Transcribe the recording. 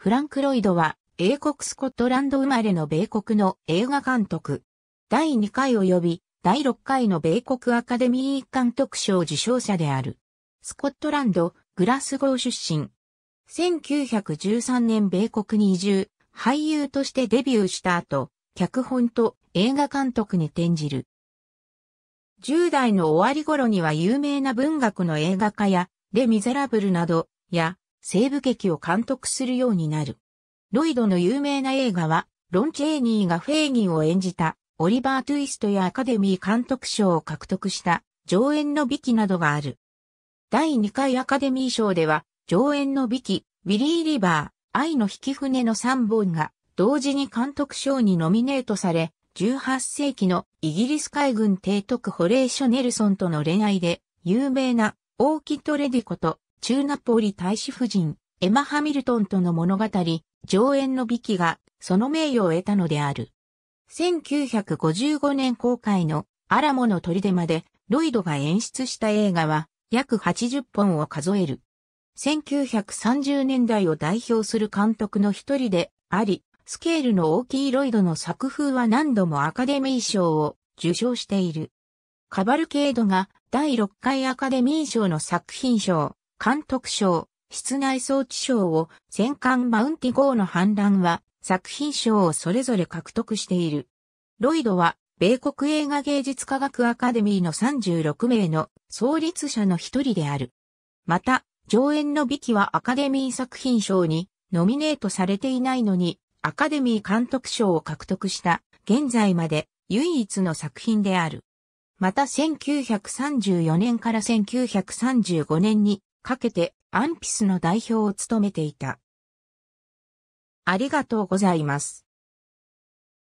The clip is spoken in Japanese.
フランク・ロイドは、英国スコットランド生まれの米国の映画監督。第2回及び第6回の米国アカデミー監督賞受賞者である。スコットランド、グラスゴー出身。1913年米国に移住、俳優としてデビューした後、脚本と映画監督に転じる。10代の終わり頃には有名な文学の映画化や、レ・ミゼラブルなど、や、西部劇を監督するようになる。ロイドの有名な映画は、ロン・チェーニーがフェーギンを演じた、オリバー・トゥイストやアカデミー監督賞を獲得した、上演の美記などがある。第2回アカデミー賞では、上演の美記、ウィリー・リバー、愛の引き船の3本が、同時に監督賞にノミネートされ、18世紀のイギリス海軍提督ホレーショ・ネルソンとの恋愛で、有名な、オーキッド・レディコと中ナポリ大使夫人、エマ・ハミルトンとの物語、上演の美記が、その名誉を得たのである。1955年公開のアラモの砦まで、ロイドが演出した映画は、約80本を数える。1930年代を代表する監督の一人であり、スケールの大きいロイドの作風は何度もアカデミー賞を受賞している。カバルケードが第6回アカデミー賞の作品賞、監督賞、室内装置賞を戦艦マウンティ号の反乱は作品賞をそれぞれ獲得している。ロイドは米国映画芸術科学アカデミーの36名の創立者の一人である。また、上演の美記はアカデミー作品賞にノミネートされていないのにアカデミー監督賞を獲得した現在まで唯一の作品である。また1934年から1935年にかけてアンピスの代表を務めていた。ありがとうございます。